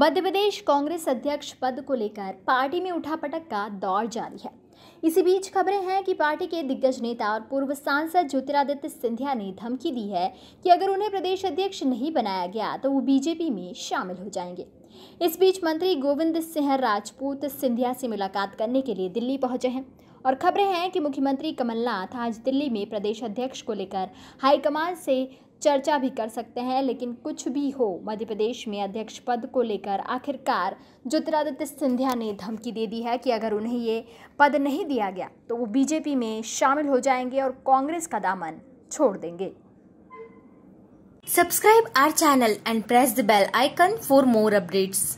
मध्य प्रदेश कांग्रेस अध्यक्ष पद को लेकर पार्टी में उठापटक का दौर जारी है इसी बीच खबरें हैं कि पार्टी के दिग्गज नेता और पूर्व सांसद ज्योतिरादित्य सिंधिया ने धमकी दी है कि अगर उन्हें प्रदेश अध्यक्ष नहीं बनाया गया तो वो बीजेपी में शामिल हो जाएंगे इस बीच मंत्री गोविंद सिंह राजपूत सिंधिया से मुलाकात करने के लिए दिल्ली पहुंचे हैं और खबरें हैं कि मुख्यमंत्री कमलनाथ आज दिल्ली में प्रदेश अध्यक्ष को लेकर हाईकमान से चर्चा भी कर सकते हैं लेकिन कुछ भी हो मध्य प्रदेश में अध्यक्ष पद को लेकर आखिरकार ज्योतिरादित्य सिंधिया ने धमकी दे दी है कि अगर उन्हें ये पद नहीं दिया गया तो वो बीजेपी में शामिल हो जाएंगे और कांग्रेस का दामन छोड़ देंगे subscribe our channel and press the bell icon for more updates